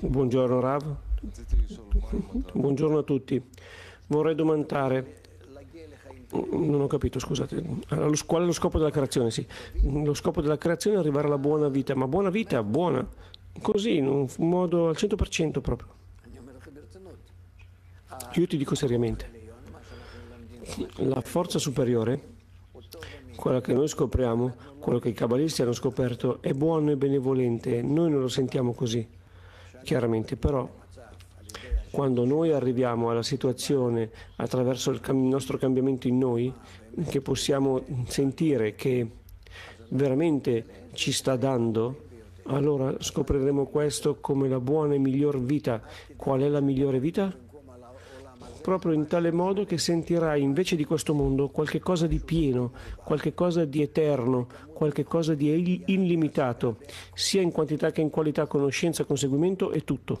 Buongiorno Rav, buongiorno a tutti. Vorrei domandare, non ho capito, scusate, qual è lo scopo della creazione? Sì, lo scopo della creazione è arrivare alla buona vita, ma buona vita, buona, così, in un modo al 100% proprio. Io ti dico seriamente, la forza superiore quello che noi scopriamo, quello che i cabalisti hanno scoperto, è buono e benevolente, noi non lo sentiamo così, chiaramente, però quando noi arriviamo alla situazione attraverso il nostro cambiamento in noi, che possiamo sentire che veramente ci sta dando, allora scopriremo questo come la buona e miglior vita. Qual è la migliore vita? proprio in tale modo che sentirai invece di questo mondo qualche cosa di pieno, qualche cosa di eterno, qualche cosa di illimitato, sia in quantità che in qualità, conoscenza, conseguimento e tutto.